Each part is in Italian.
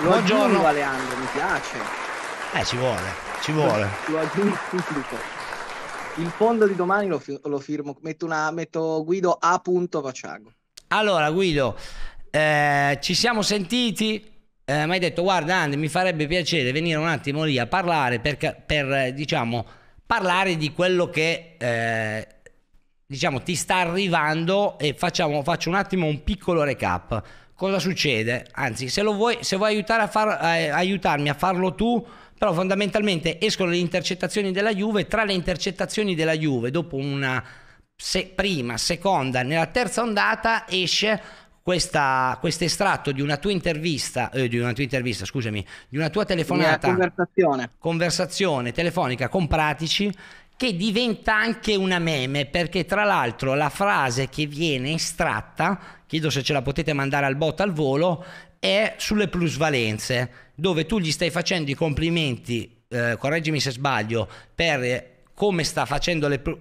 Lo Buongiorno. Aleandro, mi piace. Eh, ci vuole, ci vuole. Lo aggiungo Il fondo di domani lo, fi- lo firmo, metto, una, metto Guido A. Vaciago. Allora Guido, eh, ci siamo sentiti, eh, mi hai detto guarda Andy mi farebbe piacere venire un attimo lì a parlare per, per diciamo, parlare di quello che eh, diciamo, ti sta arrivando e facciamo, faccio un attimo un piccolo recap cosa succede? Anzi, se, vuoi, se vuoi a far, eh, aiutarmi a farlo tu, però fondamentalmente escono le intercettazioni della Juve, tra le intercettazioni della Juve, dopo una se, prima, seconda, nella terza ondata esce questo estratto di una tua intervista, eh, di una tua intervista, scusami, di una tua telefonata, conversazione. conversazione telefonica con Pratici che diventa anche una meme perché tra l'altro la frase che viene estratta, chiedo se ce la potete mandare al bot al volo, è sulle plusvalenze, dove tu gli stai facendo i complimenti, eh, correggimi se sbaglio, per come sta facendo le... Pl-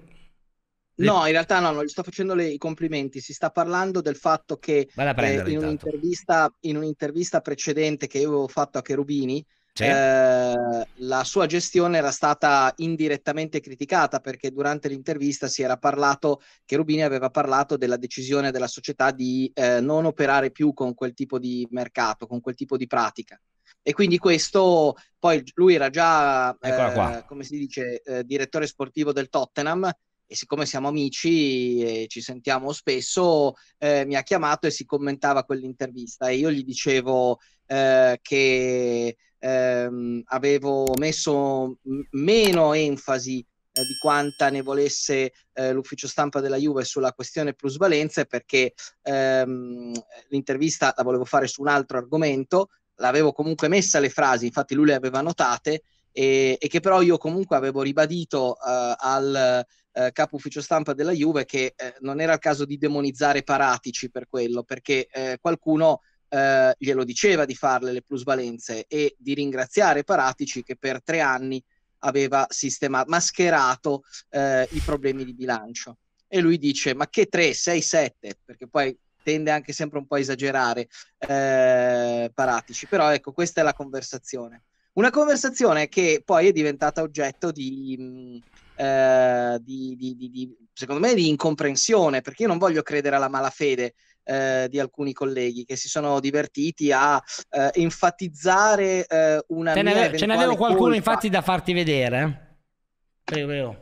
le... No, in realtà no, non gli sto facendo le, i complimenti, si sta parlando del fatto che eh, in, un'intervista, in, un'intervista, precedente che io avevo fatto a Cherubini, sì. Eh, la sua gestione era stata indirettamente criticata perché durante l'intervista si era parlato che Rubini aveva parlato della decisione della società di eh, non operare più con quel tipo di mercato, con quel tipo di pratica. E quindi questo, poi lui era già, eh, come si dice, eh, direttore sportivo del Tottenham e siccome siamo amici e ci sentiamo spesso, eh, mi ha chiamato e si commentava quell'intervista e io gli dicevo eh, che ehm, avevo messo meno enfasi eh, di quanta ne volesse eh, l'ufficio stampa della Juve sulla questione plusvalenze perché ehm, l'intervista la volevo fare su un altro argomento, l'avevo comunque messa le frasi, infatti lui le aveva notate e, e che però io comunque avevo ribadito eh, al eh, capo ufficio stampa della Juve che eh, non era il caso di demonizzare Paratici per quello perché qualcuno eh, glielo diceva di farle le plusvalenze e di ringraziare Paratici che per tre anni aveva sistemato, mascherato eh, i problemi di bilancio. E lui dice, ma che 3, 6, 7, perché poi tende anche sempre un po' a esagerare eh, Paratici, però ecco, questa è la conversazione. Una conversazione che poi è diventata oggetto di, mh, mm, eh, di, di, di secondo me, di incomprensione, perché io non voglio credere alla malafede eh, di alcuni colleghi che si sono divertiti a eh, enfatizzare eh, una... Ce, ne ce n'avevo qualcuno colpa. infatti da farti vedere. Eh? Prego, prego.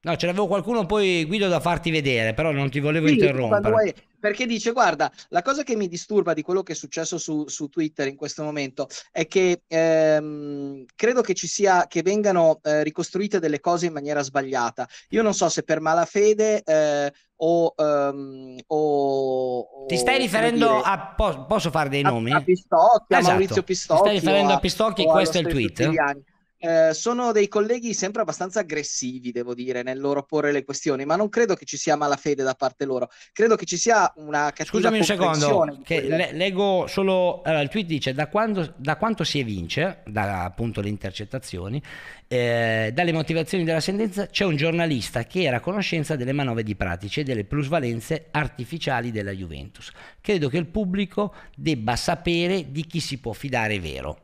No, ce l'avevo qualcuno poi Guido da farti vedere, però non ti volevo sì, interrompere. Quando hai, perché dice, guarda, la cosa che mi disturba di quello che è successo su, su Twitter in questo momento è che ehm, credo che ci sia, che vengano eh, ricostruite delle cose in maniera sbagliata. Io non so se per malafede eh, o, um, o, ti stai riferendo dire, a posso fare dei nomi? A, a Pistocchi, esatto. a Maurizio Pistocchi. Ti stai riferendo a Pistocchi, questo è il tweet. Italiani. Eh, sono dei colleghi sempre abbastanza aggressivi, devo dire, nel loro porre le questioni, ma non credo che ci sia malafede da parte loro. Credo che ci sia una cattiva Scusami un secondo, le- leggo solo... Allora, il tweet dice, da, quando, da quanto si evince, da appunto le intercettazioni, eh, dalle motivazioni della sentenza, c'è un giornalista che era a conoscenza delle manovre di pratici e delle plusvalenze artificiali della Juventus. Credo che il pubblico debba sapere di chi si può fidare vero.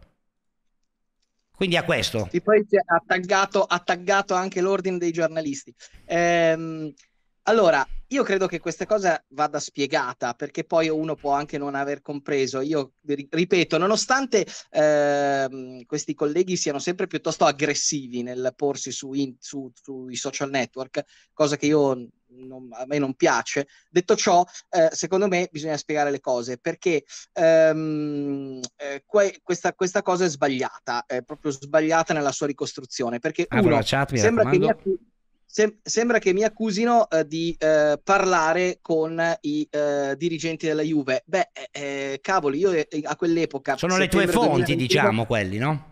Quindi a questo. Sì, poi ha taggato, ha taggato anche l'ordine dei giornalisti. Ehm, allora, io credo che questa cosa vada spiegata perché poi uno può anche non aver compreso. Io ripeto, nonostante eh, questi colleghi siano sempre piuttosto aggressivi nel porsi su in, su, sui social network, cosa che io non, a me non piace. Detto ciò, eh, secondo me bisogna spiegare le cose perché ehm, eh, que- questa, questa, cosa è sbagliata, è proprio sbagliata nella sua ricostruzione. Perché ah, uno, chat, sembra, che accu- sem- sembra, che mi accusino eh, di eh, parlare con i eh, dirigenti della Juve. Beh, eh, cavoli, io a quell'epoca. Sono le tue fonti, 2020, diciamo, quelli, no?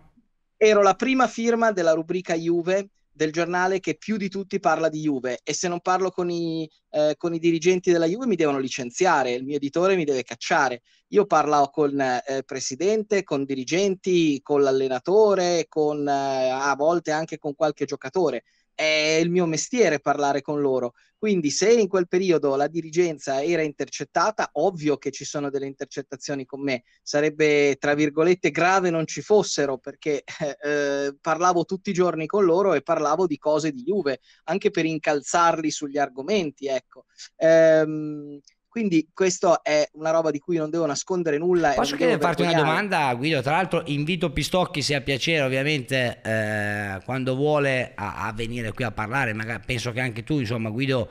Ero la prima firma della rubrica Juve del giornale che più di tutti parla di Juve e se non parlo con i, eh, con i, dirigenti della Juve mi devono licenziare, il mio editore mi deve cacciare. Io parlo con eh, presidente, con dirigenti, con l'allenatore, con, eh, a volte anche con qualche giocatore è il mio mestiere parlare con loro. Quindi se in quel periodo la dirigenza era intercettata, ovvio che ci sono delle intercettazioni con me. Sarebbe, tra virgolette, grave non ci fossero perché eh, eh parlavo tutti i giorni con loro e parlavo di cose di Juve, anche per incalzarli sugli argomenti, ecco. Ehm, quindi questo è una roba di cui non devo nascondere nulla. Posso chiedere farti una domanda, Guido? Tra l'altro invito Pistocchi se ha piacere, ovviamente, eh, quando vuole a, a, venire qui a parlare, magari penso che anche tu, insomma, Guido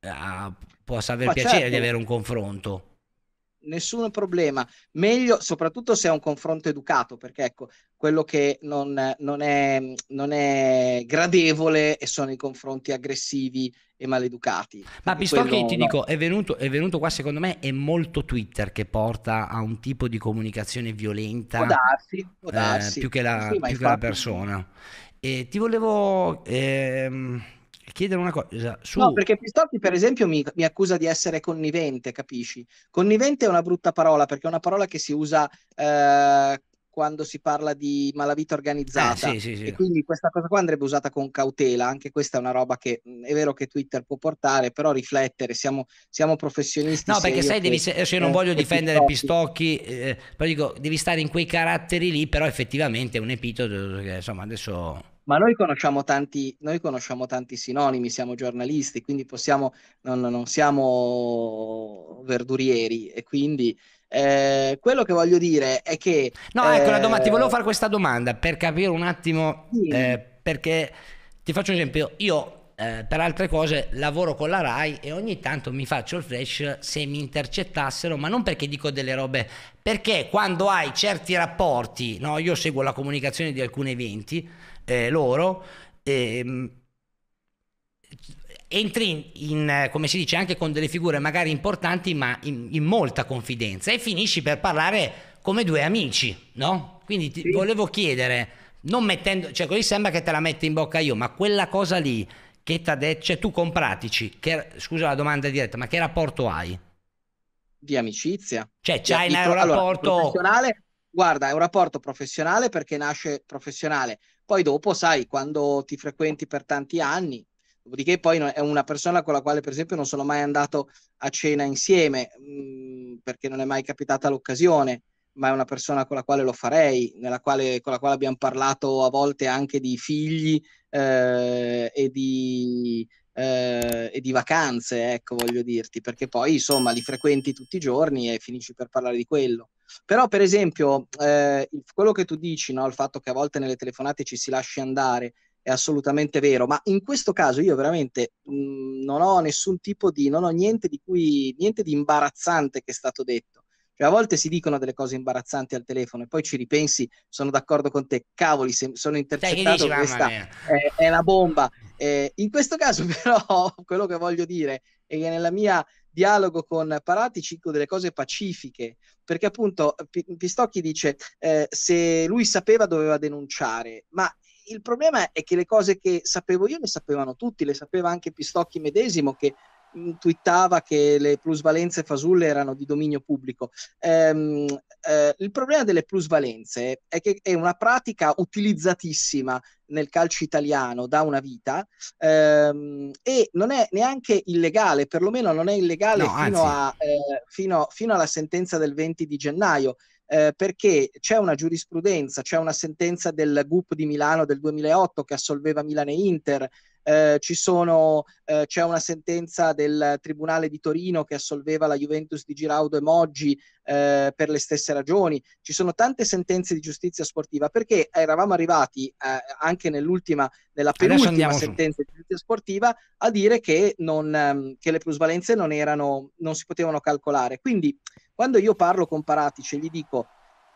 eh, possa aver Ma piacere certo. di avere un confronto nessun problema. Meglio, soprattutto se è un confronto educato, perché ecco, quello che non, non, è, non è gradevole e sono i confronti aggressivi e maleducati. Ma visto che ti no. dico, è venuto, è venuto qua secondo me è molto Twitter che porta a un tipo di comunicazione violenta. Può darsi, può eh, darsi. Eh, più che la, sì, più che la persona. E ti volevo... Ehm chiedere una cosa. Su. No, perché Pistocchi, per esempio, mi, mi, accusa di essere connivente, capisci? Connivente è una brutta parola perché è una parola che si usa eh, quando si parla di malavita organizzata. Eh, sì, sì, sì. E quindi questa cosa qua andrebbe usata con cautela. Anche questa è una roba che mm, è vero che Twitter può portare, però riflettere, siamo, siamo professionisti. No, perché sai, devi, se, io non eh, voglio difendere Pistocchi, eh, però dico, devi stare in quei caratteri lì, però effettivamente è un epiteto, insomma, adesso ma noi conosciamo, tanti, noi conosciamo tanti sinonimi, siamo giornalisti, quindi possiamo, non, non siamo verdurieri e quindi eh, quello che voglio dire è che... No, ecco, la domanda, ti eh, volevo fare questa domanda per capire un attimo, sì. eh, perché ti faccio un esempio, io eh, per altre cose lavoro con la RAI e ogni tanto mi faccio il flash se mi intercettassero, ma non perché dico delle robe, perché quando hai certi rapporti, no? io seguo la comunicazione di alcuni eventi, eh, loro, eh, entri in, in, eh, come si dice, anche con delle figure magari importanti, ma in, in molta confidenza e finisci per parlare come due amici, no? Quindi ti sì. volevo chiedere, non mettendo, cioè così sembra che te la metti in bocca io, ma quella cosa lì che ti ha detto, cioè tu con Pratici, che, scusa la domanda diretta, ma che rapporto hai? Di amicizia. Cioè c'hai un rapporto... Allora, professionale, guarda, è un rapporto professionale perché nasce professionale. Poi dopo, sai, quando ti frequenti per tanti anni, dopodiché poi è una persona con la quale per esempio non sono mai andato a cena insieme, mh, mm, perché non è mai capitata l'occasione ma è una persona con la quale lo farei, quale, con la quale abbiamo parlato a volte anche di figli eh, e, di, eh, e, di, vacanze, ecco, voglio dirti, perché poi insomma li frequenti tutti i giorni e finisci per parlare di quello. Però, per esempio, eh, quello che tu dici, no, il fatto che a volte nelle telefonate ci si lasci andare, è assolutamente vero, ma in questo caso io veramente mh, mm, non ho nessun tipo di, non ho niente di cui, niente di imbarazzante che è stato detto cioè, a volte si dicono delle cose imbarazzanti al telefono e poi ci ripensi, sono d'accordo con te, cavoli, se sono intercettato, dici, questa è, è, una bomba. Eh, in questo caso però quello che voglio dire è che nella mia dialogo con Parati cito delle cose pacifiche, perché appunto eh, P- Pistocchi dice eh, se lui sapeva doveva denunciare, ma il problema è che le cose che sapevo io le sapevano tutti, le sapeva anche Pistocchi medesimo che Mm, twittava che le plusvalenze fasulle erano di dominio pubblico. Ehm, eh, il problema delle plusvalenze è che è una pratica utilizzatissima nel calcio italiano da una vita ehm, e non è neanche illegale, perlomeno non è illegale no, fino, a, eh, fino, fino alla sentenza del 20 di gennaio. Eh, perché c'è una giurisprudenza, c'è una sentenza del GUP di Milano del 2008 che assolveva Milano e Inter, eh, ci sono, eh, c'è una sentenza del Tribunale di Torino che assolveva la Juventus di Giraudo e Moggi eh, per le stesse ragioni, ci sono tante sentenze di giustizia sportiva perché eravamo arrivati eh, anche nell'ultima, nella penultima sentenza su. di giustizia sportiva a dire che, non, ehm, che le plusvalenze non, erano, non si potevano calcolare. Quindi quando io parlo con Paratici e gli dico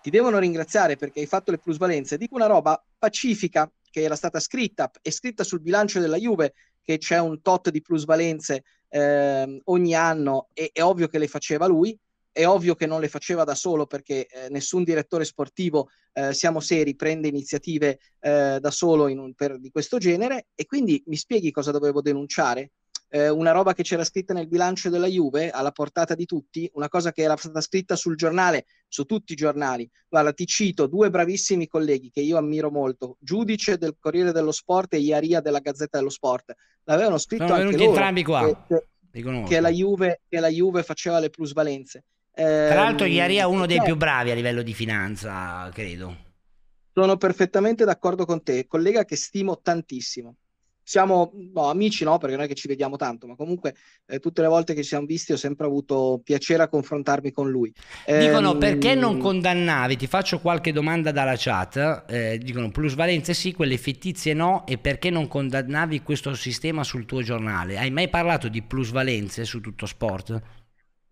ti devono ringraziare perché hai fatto le plusvalenze, dico una roba pacifica, che era stata scritta, e scritta sul bilancio della Juve, che c'è un tot di plusvalenze eh, ogni anno, e è ovvio che le faceva lui, è ovvio che non le faceva da solo perché eh, nessun direttore sportivo, eh, siamo seri, prende iniziative eh, da solo in un, per, di questo genere e quindi mi spieghi cosa dovevo denunciare? eh, una roba che c'era scritta nel bilancio della Juve alla portata di tutti, una cosa che era stata scritta sul giornale, su tutti i giornali. Guarda, ti cito due bravissimi colleghi che io ammiro molto, giudice del Corriere dello Sport e Iaria della Gazzetta dello Sport. L'avevano scritto Sono anche loro, entrambi qua. Che, che la, Juve, che la Juve faceva le plusvalenze. Eh, Tra ehm, l'altro, Iaria è uno dei eh. più bravi a livello di finanza, credo. Sono perfettamente d'accordo con te, collega che stimo tantissimo siamo no, amici, no, perché non è che ci vediamo tanto, ma comunque eh, tutte le volte che ci siamo visti ho sempre avuto piacere a confrontarmi con lui. Dicono ehm... perché non condannavi? Ti faccio qualche domanda dalla chat. Eh, dicono plusvalenze sì, quelle fittizie no, e perché non condannavi questo sistema sul tuo giornale? Hai mai parlato di plusvalenze su tutto sport?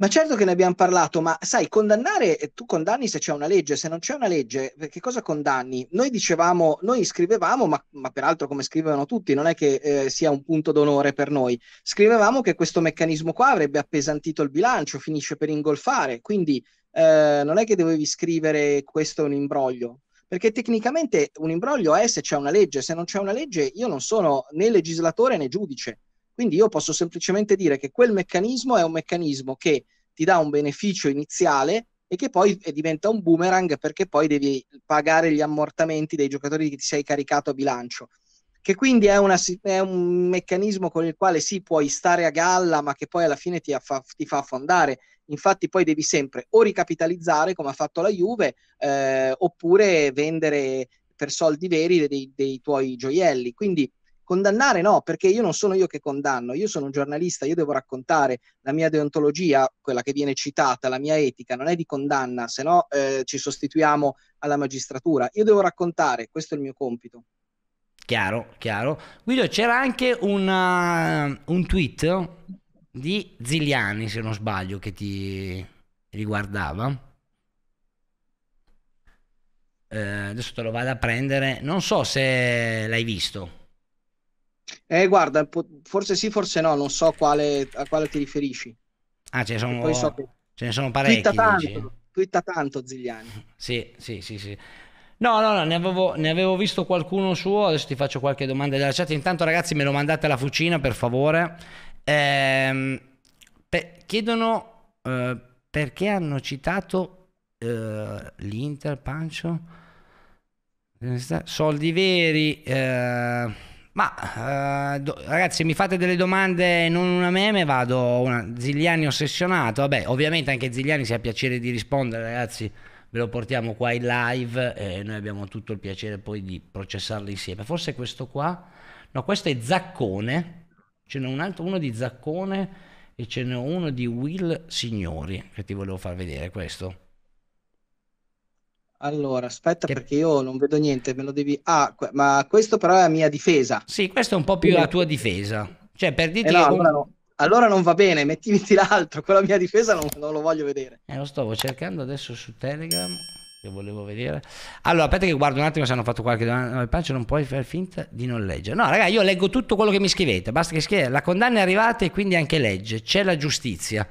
Ma certo che ne abbiamo parlato, ma sai, condannare, eh, tu condanni se c'è una legge, se non c'è una legge, eh, che cosa condanni? Noi dicevamo, noi scrivevamo, ma, ma peraltro come scrivevano tutti, non è che eh, sia un punto d'onore per noi, scrivevamo che questo meccanismo qua avrebbe appesantito il bilancio, finisce per ingolfare, quindi eh, non è che dovevi scrivere questo è un imbroglio, perché tecnicamente un imbroglio è se c'è una legge, se non c'è una legge io non sono né legislatore né giudice. Quindi io posso semplicemente dire che quel meccanismo è un meccanismo che ti dà un beneficio iniziale e che poi eh, diventa un boomerang perché poi devi pagare gli ammortamenti dei giocatori che ti sei caricato a bilancio. Che quindi è, una, è un meccanismo con il quale sì, puoi stare a galla, ma che poi alla fine ti, affa- ti fa affondare. Infatti, poi devi sempre o ricapitalizzare, come ha fatto la Juve, eh, oppure vendere per soldi veri dei, dei tuoi gioielli. Quindi Condannare no, perché io non sono io che condanno, io sono un giornalista, io devo raccontare la mia deontologia, quella che viene citata, la mia etica, non è di condanna, se no eh, ci sostituiamo alla magistratura. Io devo raccontare, questo è il mio compito. Chiaro, chiaro. Guido, c'era anche una, eh, un tweet di Zigliani, se non sbaglio, che ti riguardava. Eh, adesso te lo vado a prendere. Non so se l'hai visto. Eh, guarda, forse sì, forse no, non so quale, a quale ti riferisci. Ah, ce ne sono, so che... ce ne sono parecchi. Twitta tanto, twitta tanto Zigliani. sì, sì, sì, sì. No, no, no, ne avevo, ne avevo, visto qualcuno suo, adesso ti faccio qualche domanda della chat. Intanto ragazzi me lo mandate alla fucina, per favore. Ehm, pe- chiedono eh, perché hanno citato eh, l'Inter, Pancio? Soldi veri. Eh... Ma eh, do, ragazzi, mi fate delle domande non una meme, vado una Zigliani ossessionato. Vabbè, ovviamente anche Zigliani si ha piacere di rispondere, ragazzi. Ve lo portiamo qua in live e noi abbiamo tutto il piacere poi di processarli insieme. Forse questo qua? No, questo è Zaccone. Ce n'è un altro, uno di Zaccone e ce n'è uno di Will Signori che ti volevo far vedere questo. Allora, aspetta che... perché io non vedo niente, me lo devi... Ah, que... ma questo però è la mia difesa. Sì, questo è un po' più la tua difesa. Cioè, per eh, dirti... Eh no, allora, no. allora, non va bene, mettimiti l'altro, quella mia difesa non, non lo voglio vedere. Eh, lo stavo cercando adesso su Telegram che volevo vedere. Allora, aspetta che guardo un attimo se hanno fatto qualche domanda. No, Pancio non puoi far finta di non leggere. No, raga, io leggo tutto quello che mi scrivete. Basta che scrivete. La condanna è arrivata e quindi anche legge. C'è la giustizia.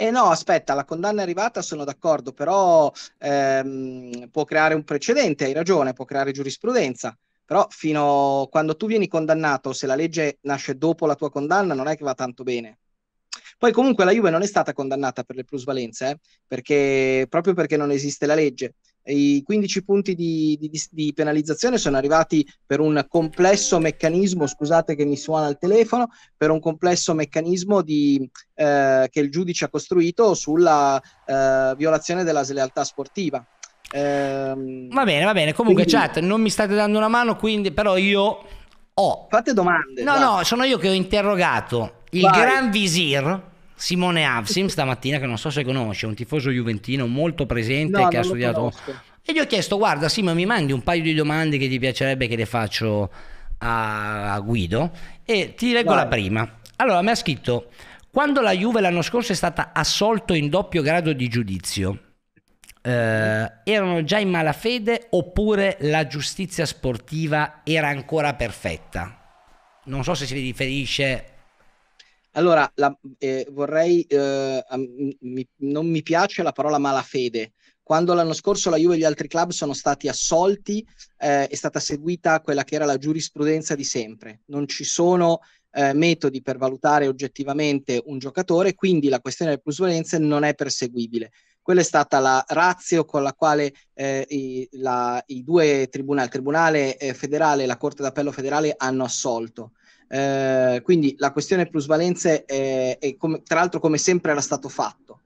Eh no, aspetta, la condanna è arrivata, sono d'accordo, però ehm, può creare un precedente, hai ragione, può creare giurisprudenza. Però fino a quando tu vieni condannato, se la legge nasce dopo la tua condanna, non è che va tanto bene. Poi comunque la Juve non è stata condannata per le plusvalenze, eh? perché, proprio perché non esiste la legge. I 15 punti di, di, di, penalizzazione sono arrivati per un complesso meccanismo, scusate che mi suona il telefono, per un complesso meccanismo di, eh, che il giudice ha costruito sulla eh, violazione della slealtà sportiva. Eh, va bene, va bene. Comunque, quindi... chat, non mi state dando una mano, quindi però io ho. Fate domande. No, va. no, sono io che ho interrogato il Vai. Gran Visir Simone Avsim stamattina, che non so se conosce, un tifoso juventino molto presente no, che ha studiato. E gli ho chiesto, guarda Simo, mi mandi un paio di domande che ti piacerebbe che le faccio a, a Guido e ti leggo Vai. la prima. Allora, mi ha scritto, quando la Juve l'anno scorso è stata assolto in doppio grado di giudizio, eh, erano già in malafede oppure la giustizia sportiva era ancora perfetta? Non so se si riferisce allora, la, eh, vorrei, eh, mi, non mi piace la parola malafede. Quando l'anno scorso la Juve e gli altri club sono stati assolti, eh, è stata seguita quella che era la giurisprudenza di sempre. Non ci sono eh, metodi per valutare oggettivamente un giocatore, quindi la questione delle plusvalenze non è perseguibile. Quella è stata la razio con la quale eh, i, la, i, due tribunali, il Tribunale eh, federale e la Corte d'Appello federale, hanno assolto. Eh, quindi la questione plusvalenze è, è come, tra l'altro come sempre era stato fatto.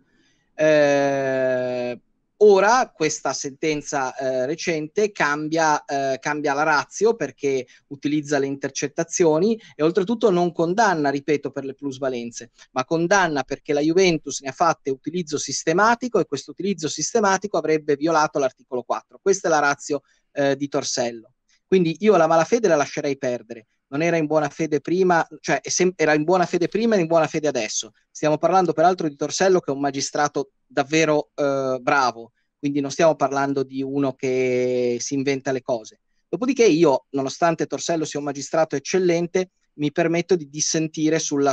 Eh, Ora questa sentenza eh, recente cambia, eh, cambia, la razio perché utilizza le intercettazioni e oltretutto non condanna, ripeto, per le plusvalenze, ma condanna perché la Juventus ne ha fatte utilizzo sistematico e questo utilizzo sistematico avrebbe violato l'articolo 4. Questa è la razio eh, di Torsello. Quindi io la malafede la lascerei perdere non era in buona fede prima, cioè era in buona fede prima e in buona fede adesso. Stiamo parlando peraltro di Torsello che è un magistrato davvero eh, bravo, quindi non stiamo parlando di uno che si inventa le cose. Dopodiché io, nonostante Torsello sia un magistrato eccellente, mi permetto di dissentire sua,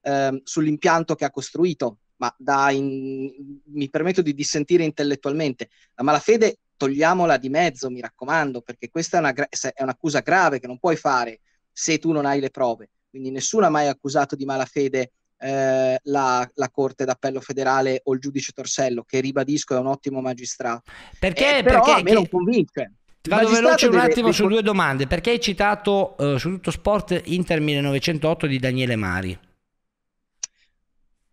eh, sull'impianto che ha costruito, ma in, mi permetto di dissentire intellettualmente. La malafede togliamola di mezzo, mi raccomando, perché questa è, una, è un'accusa grave che non puoi fare se tu non hai le prove. Quindi nessuno ha mai accusato di malafede eh, la, la, Corte d'Appello federale o il giudice Torsello, che ribadisco è un ottimo magistrato. Perché, eh, però perché, a me che... non convince. vado veloce un attimo su ecco due domande. Perché hai citato uh, su tutto sport Inter 1908 di Daniele Mari?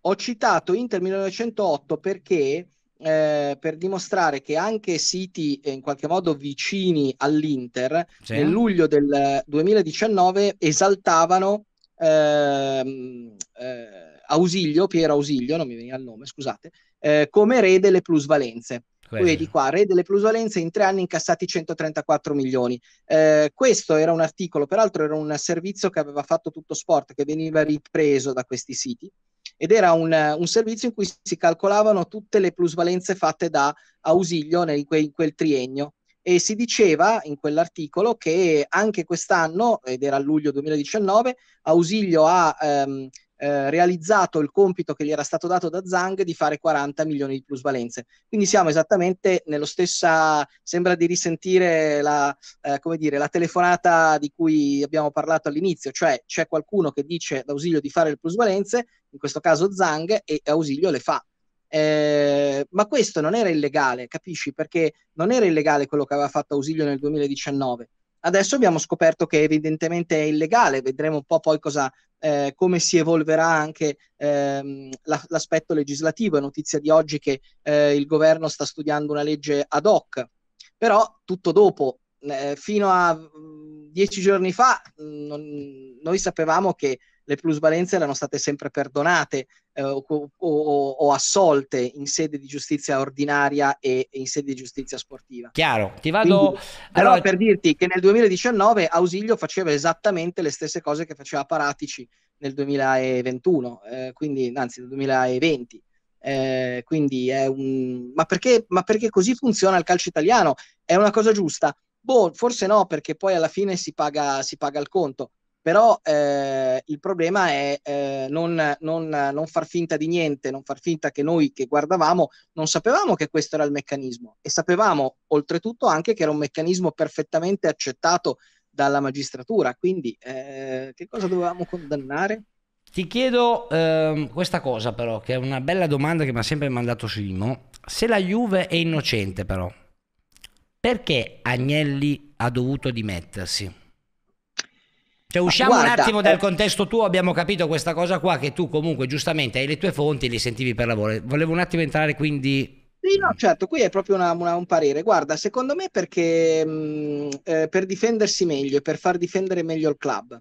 Ho citato Inter 1908 perché eh, per dimostrare che anche siti eh, in qualche modo vicini all'Inter sì. nel luglio del 2019 esaltavano ehm, eh, Ausilio, Piero Ausilio, non mi veniva il nome, scusate, eh, come re delle plusvalenze. Quello. Vedi qua, re delle plusvalenze, in tre anni incassati 134 milioni. Eh, questo era un articolo, peraltro era un servizio che aveva fatto tutto sport, che veniva ripreso da questi siti ed era un, un, servizio in cui si calcolavano tutte le plusvalenze fatte da Ausilio nel, in quel triennio e si diceva in quell'articolo che anche quest'anno, ed era luglio 2019, Ausilio ha ehm, eh, realizzato il compito che gli era stato dato da Zang di fare 40 milioni di plusvalenze. Quindi siamo esattamente nello stesso, sembra di risentire la, eh, come dire, la telefonata di cui abbiamo parlato all'inizio, cioè c'è qualcuno che dice ad Ausilio di fare le plusvalenze, in questo caso Zang, e Ausilio le fa. Eh, ma questo non era illegale, capisci? Perché non era illegale quello che aveva fatto Ausilio nel 2019 Adesso abbiamo scoperto che evidentemente è illegale, vedremo un po' poi cosa, eh, come si evolverà anche ehm, la, l'aspetto legislativo. È notizia di oggi che eh, il governo sta studiando una legge ad hoc, però tutto dopo. Eh, fino a mm, dieci giorni fa mh, mm, non, noi sapevamo che le plusvalenze erano state sempre perdonate eh, o, o, o, assolte in sede di giustizia ordinaria e, e in sede di giustizia sportiva. Chiaro, ti vado... Quindi, allora... Però per dirti che nel 2019 Ausilio faceva esattamente le stesse cose che faceva Paratici nel 2021, eh, quindi, anzi nel 2020. Eh, quindi è un... ma, perché, ma perché così funziona il calcio italiano? È una cosa giusta? Boh, forse no, perché poi alla fine si paga, si paga il conto però eh, il problema è eh, non, non, non, far finta di niente, non far finta che noi che guardavamo non sapevamo che questo era il meccanismo e sapevamo oltretutto anche che era un meccanismo perfettamente accettato dalla magistratura, quindi eh, che cosa dovevamo condannare? Ti chiedo ehm, questa cosa però, che è una bella domanda che mi ha sempre mandato Simo, se la Juve è innocente però, perché Agnelli ha dovuto dimettersi? Cioè usciamo guarda, un attimo dal eh. contesto tuo, abbiamo capito questa cosa qua che tu comunque giustamente hai le tue fonti, e le sentivi per lavoro. Volevo un attimo entrare quindi sì, no, certo, qui è proprio una, una, un parere. Guarda, secondo me perché mh, mm, eh, per difendersi meglio e per far difendere meglio il club,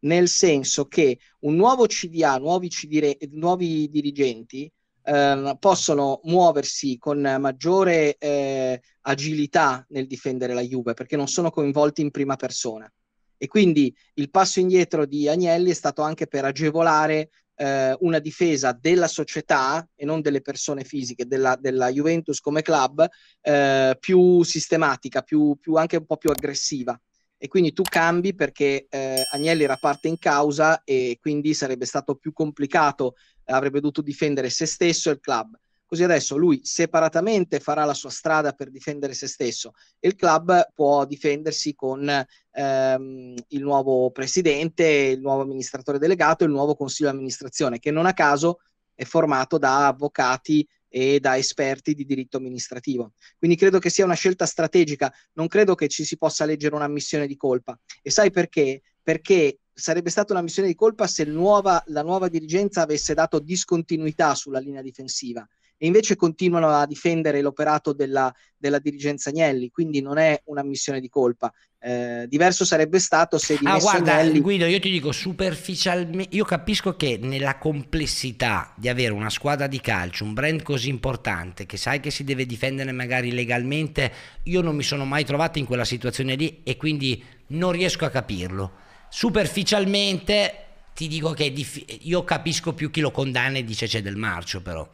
nel senso che un nuovo CDA, nuovi, CDR, nuovi dirigenti eh, possono muoversi con maggiore eh, agilità nel difendere la Juve perché non sono coinvolti in prima persona. E quindi il passo indietro di Agnelli è stato anche per agevolare eh, una difesa della società e non delle persone fisiche, della, della Juventus come club, eh, più sistematica, più, più anche un po' più aggressiva e quindi tu cambi perché eh, Agnelli era parte in causa e quindi sarebbe stato più complicato, avrebbe dovuto difendere se stesso e il club. Così adesso lui separatamente farà la sua strada per difendere se stesso e il club può difendersi con ehm, il nuovo presidente, il nuovo amministratore delegato, e il nuovo consiglio di amministrazione, che non a caso è formato da avvocati e da esperti di diritto amministrativo. Quindi credo che sia una scelta strategica, non credo che ci si possa leggere una missione di colpa. E sai perché? Perché sarebbe stata una missione di colpa se nuova, la nuova dirigenza avesse dato discontinuità sulla linea difensiva e invece continuano a difendere l'operato della, della dirigenza Agnelli, quindi non è un'ammissione di colpa. Eh, diverso sarebbe stato se di ah, guarda, Agnelli... Guido, io ti dico superficialmente, io capisco che nella complessità di avere una squadra di calcio, un brand così importante che sai che si deve difendere magari legalmente, io non mi sono mai trovato in quella situazione lì e quindi non riesco a capirlo. Superficialmente ti dico che dif- io capisco più chi lo condanna e dice c'è del marcio però.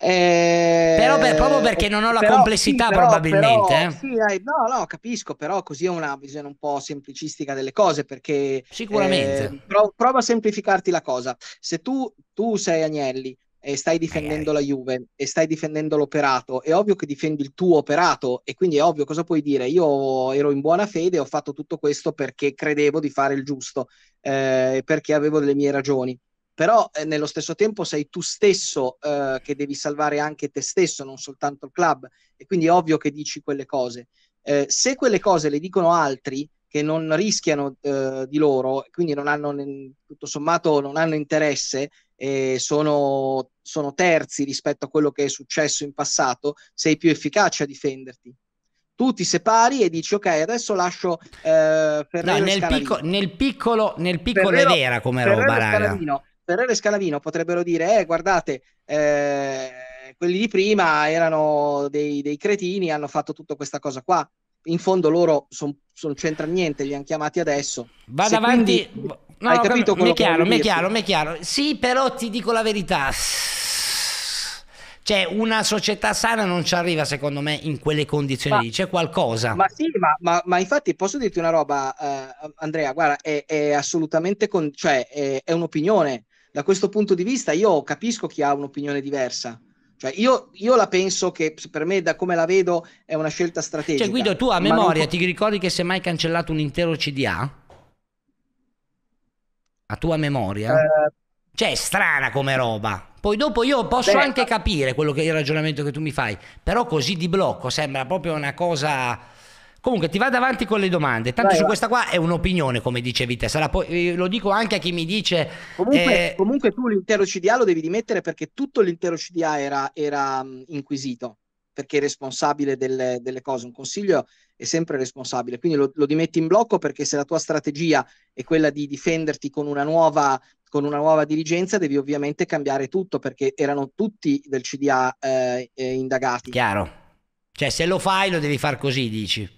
Eh, però per, proprio perché non ho la però, complessità sì, però, probabilmente. Però, eh. sì, no, no, capisco, però così è una visione un po' semplicistica delle cose perché... Sicuramente. Eh, pro- prova a semplificarti la cosa. Se tu, tu sei Agnelli e stai difendendo ai, ai. la Juve e stai difendendo l'operato, è ovvio che difendi il tuo operato e quindi è ovvio cosa puoi dire. Io ero in buona fede, ho fatto tutto questo perché credevo di fare il giusto, eh, perché avevo delle mie ragioni però eh, nello stesso tempo sei tu stesso eh, che devi salvare anche te stesso, non soltanto il club, e quindi è ovvio che dici quelle cose. Eh, se quelle cose le dicono altri che non rischiano eh, di loro, quindi non hanno, tutto sommato, non hanno interesse, sono, sono terzi rispetto a quello che è successo in passato, sei più efficace a difenderti tu ti separi e dici ok adesso lascio eh, Ferrero no, nel, picco, nel, piccolo, nel piccolo Ferrero, è vera come Ferrero roba raga Ferrero e Scalavino potrebbero dire, eh, guardate, eh, quelli di prima erano dei, dei cretini, hanno fatto tutta questa cosa qua. In fondo loro non son, c'entra niente, li hanno chiamati adesso. Vado Se avanti. Quindi, no, hai capito quello mi è chiaro, mi è chiaro, mi è chiaro. Sì, però ti dico la verità. Cioè, una società sana non ci arriva, secondo me, in quelle condizioni ma, lì. C'è qualcosa. Ma sì, ma, ma, ma, infatti posso dirti una roba, eh, Andrea, guarda, è, è assolutamente, con, cioè, è, è un'opinione da questo punto di vista io capisco chi ha un'opinione diversa. Cioè io, io, la penso che per me, da come la vedo, è una scelta strategica. Cioè, Guido, tu a memoria non... ti ricordi che si è mai cancellato un intero CDA? A tua memoria? Eh... Cioè, è strana come roba. Poi dopo io posso Beh, anche capire quello che è il ragionamento che tu mi fai, però così di blocco sembra proprio una cosa Comunque ti vado avanti con le domande. Tanto vai, su questa qua è un'opinione, come dicevi te. Sarà poi, eh, lo dico anche a chi mi dice. Comunque, eh... comunque, tu l'intero CDA lo devi dimettere perché tutto l'intero CDA era, era mm, inquisito perché è responsabile delle, delle, cose. Un consiglio è sempre responsabile, quindi lo, lo, dimetti in blocco perché se la tua strategia è quella di difenderti con una nuova, con una nuova dirigenza, devi ovviamente cambiare tutto perché erano tutti del CDA eh, eh, indagati. Chiaro. Cioè, se lo fai lo devi far così, dici.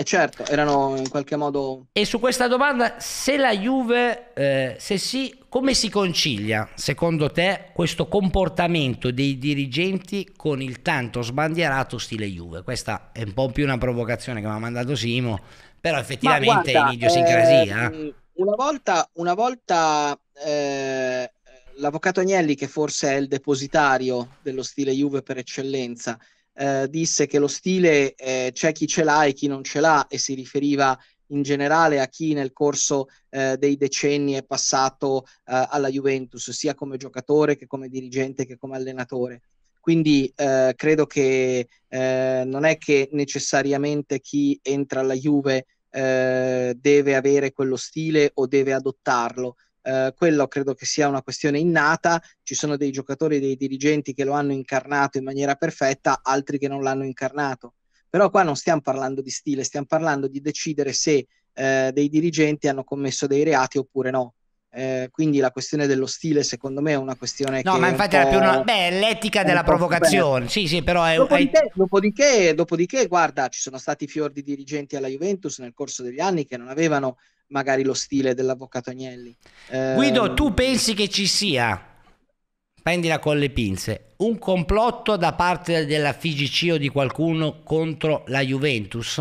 E eh, certo, erano in qualche modo... E su questa domanda, se la Juve, eh, se sì, come si concilia, secondo te, questo comportamento dei dirigenti con il tanto sbandierato stile Juve? Questa è un po' più una provocazione che mi ha mandato Simo, però effettivamente guarda, è un'idiosincrasia. Eh, ehm, una volta, una volta eh, l'avvocato Agnelli, che forse è il depositario dello stile Juve per eccellenza, eh, disse che lo stile eh, c'è chi ce l'ha e chi non ce l'ha e si riferiva in generale a chi nel corso eh, dei decenni è passato eh, alla Juventus, sia come giocatore che come dirigente che come allenatore. Quindi eh, credo che non è che necessariamente chi entra alla Juve deve avere quello stile o deve adottarlo, eh, quello credo che sia una questione innata, ci sono dei giocatori, dei dirigenti che lo hanno incarnato in maniera perfetta, altri che non l'hanno incarnato. Però qua non stiamo parlando di stile, stiamo parlando di decidere se eh, dei dirigenti hanno commesso dei reati oppure no. Eh, quindi la questione dello stile, secondo me, è una questione no, ma infatti era più una... Beh, l'etica della provocazione. Sì, sì, però è... Dopodiché, è... Dopodiché, dopodiché, guarda, ci sono stati fior di dirigenti alla Juventus nel corso degli anni che non avevano magari lo stile dell'avvocato Agnelli. Eh... Guido, tu pensi che ci sia, prendila con le pinze, un complotto da parte della FIGC o di qualcuno contro la Juventus?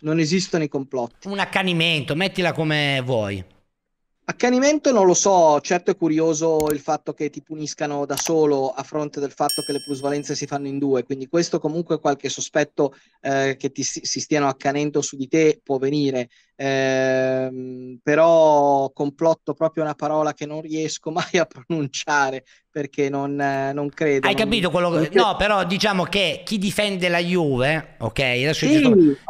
Non esistono i complotti. Un accanimento, mettila come vuoi. Accanimento non lo so, certo è curioso il fatto che ti puniscano da solo a fronte del fatto che le plusvalenze si fanno in due, quindi questo comunque qualche sospetto eh, che ti, si stiano accanendo su di te può venire, eh, però complotto proprio una parola che non riesco mai a pronunciare perché non, eh, non credo. Hai non, capito quello che... No, però diciamo che chi difende la Juve, ok, adesso sì,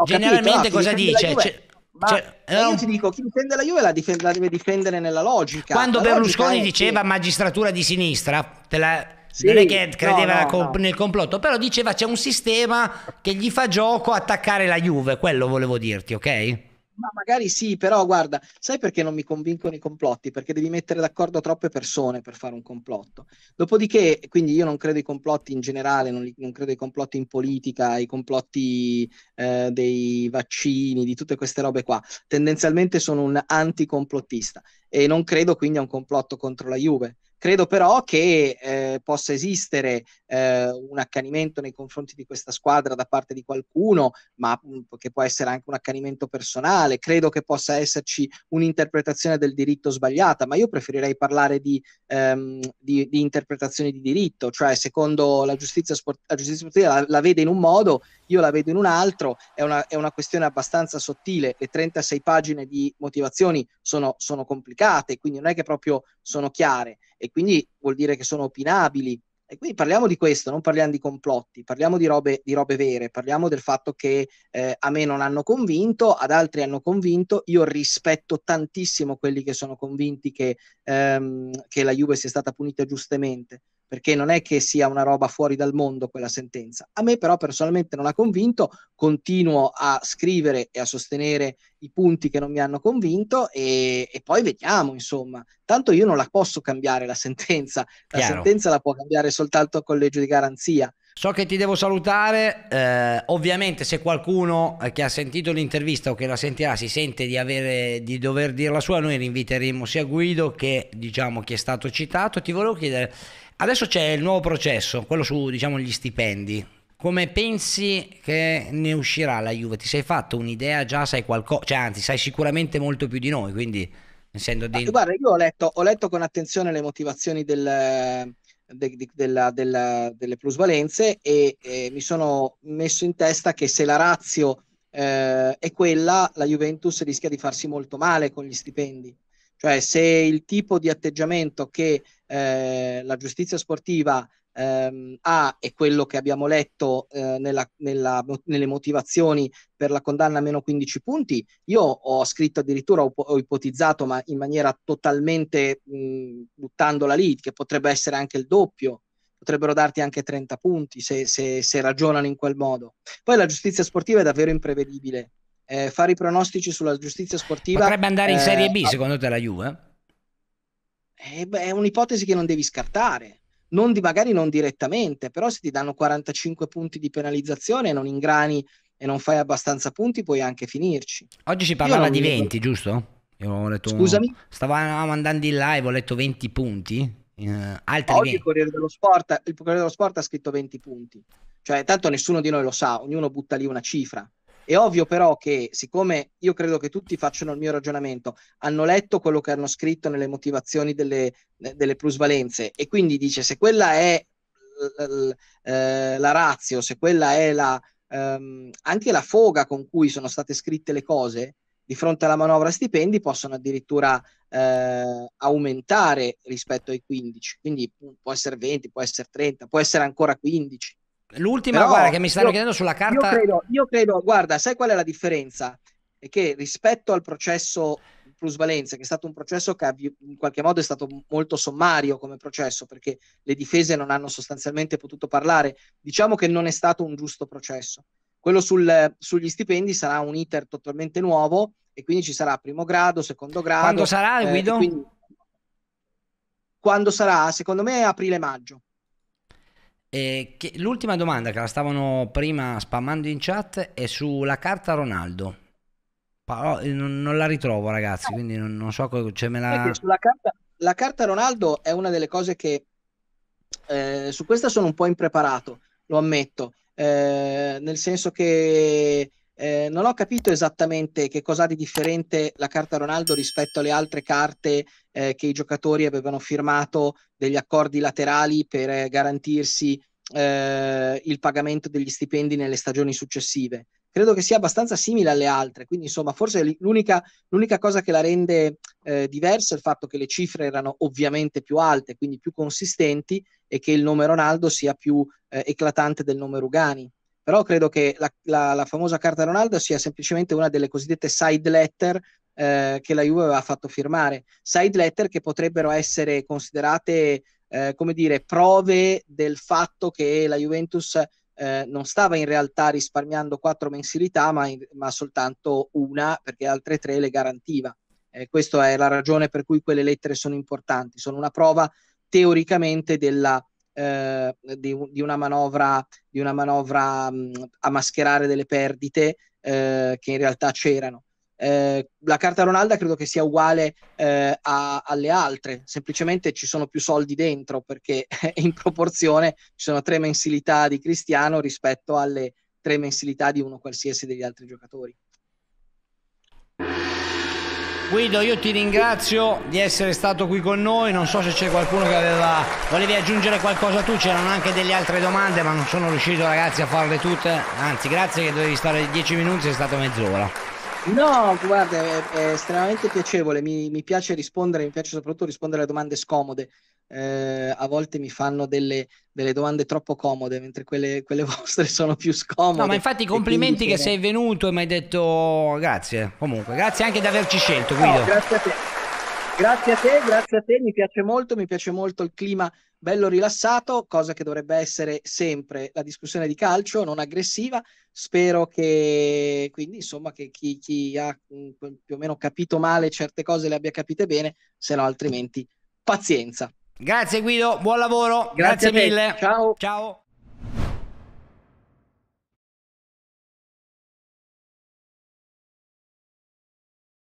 generalmente capito, no, cosa dice? Cioè, ma cioè, eh, io no. Eh, ti dico, chi difende la Juve la, difende, la deve difendere nella logica. Quando la Berlusconi logica diceva che... magistratura di sinistra, te la, sì, non è che credeva no, no, nel complotto, però diceva c'è un sistema che gli fa gioco attaccare la Juve, quello volevo dirti, ok? Ma magari sì, però guarda, sai perché non mi convincono i complotti? Perché devi mettere d'accordo troppe persone per fare un complotto. Dopodiché, quindi io non credo ai complotti in generale, non, li, non credo ai complotti in politica, ai complotti eh, dei vaccini, di tutte queste robe qua. Tendenzialmente sono un anticomplottista e non credo quindi a un complotto contro la Juve Credo però che eh, possa esistere eh, un accanimento nei confronti di questa squadra da parte di qualcuno, ma mm, che può essere anche un accanimento personale. Credo che possa esserci un'interpretazione del diritto sbagliata, ma io preferirei parlare di, ehm, di, di interpretazioni di diritto, cioè secondo la giustizia, sport- la giustizia sportiva la, la, vede in un modo, io la vedo in un altro, è una, è una questione abbastanza sottile, le 36 pagine di motivazioni sono, sono complicate, quindi non è che proprio sono chiare e quindi vuol dire che sono opinabili. E quindi parliamo di questo, non parliamo di complotti, parliamo di robe, di robe vere, parliamo del fatto che eh, a me non hanno convinto, ad altri hanno convinto, io rispetto tantissimo quelli che sono convinti che, ehm, che la Juve sia stata punita giustamente perché non è che sia una roba fuori dal mondo quella sentenza. A me però personalmente non ha convinto, continuo a scrivere e a sostenere i punti che non mi hanno convinto e, e poi vediamo, insomma. Tanto io non la posso cambiare la sentenza, la Chiaro. sentenza la può cambiare soltanto il collegio di garanzia. So che ti devo salutare, eh, ovviamente se qualcuno eh, che ha sentito l'intervista o che la sentirà si sente di, avere, di dover dire la sua, noi rinviteremo sia Guido che diciamo chi è stato citato. Ti volevo chiedere, adesso c'è il nuovo processo, quello su diciamo, gli stipendi, come pensi che ne uscirà la Juve? Ti sei fatto un'idea già, sai qualcosa, cioè anzi sai sicuramente molto più di noi, quindi essendo dentro... guarda, io ho letto, ho letto con attenzione le motivazioni del de, de, della, della, delle plusvalenze e, e, mi sono messo in testa che se la razio eh, è quella, la Juventus rischia di farsi molto male con gli stipendi. Cioè se il tipo di atteggiamento che eh, la giustizia sportiva ehm, A è quello che abbiamo letto eh, nella, nella, nelle motivazioni per la condanna a meno 15 punti. Io ho scritto addirittura, ho, ho ipotizzato, ma in maniera totalmente mh, buttandola lì, che potrebbe essere anche il doppio, potrebbero darti anche 30 punti se, se, se ragionano in quel modo. Poi la giustizia sportiva è davvero imprevedibile. Eh, fare i pronostici sulla giustizia sportiva. Potrebbe andare in eh, Serie B, secondo te, la Juve? Eh? è un'ipotesi che non devi scartare non di, magari non direttamente, però se ti danno 45 punti di penalizzazione e non ingrani e non fai abbastanza punti puoi anche finirci. Oggi si parlava di 20, dico... giusto? Io ho letto, Scusami? Stavamo andando in live, ho letto 20 punti. Eh, Oggi il Corriere, Sport, il Corriere dello Sport ha scritto 20 punti. Cioè, tanto nessuno di noi lo sa, ognuno butta lì una cifra. È ovvio però che, siccome io credo che tutti facciano il mio ragionamento, hanno letto quello che hanno scritto nelle motivazioni delle, eh, delle plusvalenze e quindi dice se quella è l, eh, la razio, se quella è la, ehm, anche la foga con cui sono state scritte le cose, di fronte alla manovra stipendi possono addirittura eh, aumentare rispetto ai 15, quindi mm, può essere 20, può essere 30, può essere ancora 15. L'ultima, Però, guarda, che mi stanno io, chiedendo sulla carta. Io credo, io credo, guarda, sai qual è la differenza? È che rispetto al processo plusvalenza, che è stato un processo che in qualche modo è stato molto sommario come processo, perché le difese non hanno sostanzialmente potuto parlare, diciamo che non è stato un giusto processo. Quello sul, sugli stipendi sarà un iter totalmente nuovo e quindi ci sarà primo grado, secondo grado. Quando sarà, eh, Guido? Eh, quindi, quando sarà? Secondo me è aprile-maggio. Eh, che, l'ultima domanda che la stavano prima spammando in chat è sulla carta Ronaldo. Oh, eh, non, non, la ritrovo, ragazzi, quindi non, non so come cioè me la... Sulla carta, la carta Ronaldo è una delle cose che eh, su questa sono un po' impreparato, lo ammetto, eh, nel senso che eh, non ho capito esattamente che cosa ha di differente la carta Ronaldo rispetto alle altre carte eh, che i giocatori avevano firmato degli accordi laterali per eh, garantirsi eh, il pagamento degli stipendi nelle stagioni successive. Credo che sia abbastanza simile alle altre, quindi insomma forse l'unica, l'unica cosa che la rende eh, diversa è il fatto che le cifre erano ovviamente più alte, quindi più consistenti e che il nome Ronaldo sia più eh, eclatante del nome Rugani però credo che la, la, la, famosa carta Ronaldo sia semplicemente una delle cosiddette side letter eh, che la Juve aveva fatto firmare, side letter che potrebbero essere considerate eh, come dire prove del fatto che la Juventus eh, non stava in realtà risparmiando quattro mensilità, ma, in, ma soltanto una, perché altre tre le garantiva. Eh, questa è la ragione per cui quelle lettere sono importanti, sono una prova teoricamente della, eh, di, di, una manovra, di una manovra mh, a mascherare delle perdite eh, che in realtà c'erano. Eh, la carta Ronaldo credo che sia uguale eh, a, alle altre, semplicemente ci sono più soldi dentro perché in proporzione ci sono tre mensilità di Cristiano rispetto alle tre mensilità di uno qualsiasi degli altri giocatori. Guido, io ti ringrazio di essere stato qui con noi. Non so se c'è qualcuno che aveva... volevi aggiungere qualcosa tu. C'erano anche delle altre domande, ma non sono riuscito, ragazzi, a farle tutte. Anzi, grazie che dovevi stare dieci minuti, è stato mezz'ora. No, guarda, è, è estremamente piacevole. Mi, mi piace rispondere, mi piace soprattutto rispondere alle domande scomode eh, a volte mi fanno delle, delle, domande troppo comode, mentre quelle, quelle vostre sono più scomode. No, ma infatti complimenti che sei venuto e mi hai detto grazie, comunque, grazie anche di averci scelto Guido. No, grazie a te. Grazie a te, grazie a te, mi piace molto, mi piace molto il clima bello rilassato, cosa che dovrebbe essere sempre la discussione di calcio, non aggressiva. Spero che quindi insomma che chi, chi ha mm, più o meno capito male certe cose le abbia capite bene, se no altrimenti pazienza. Grazie Guido, buon lavoro, grazie, grazie mille. Ciao. Ciao.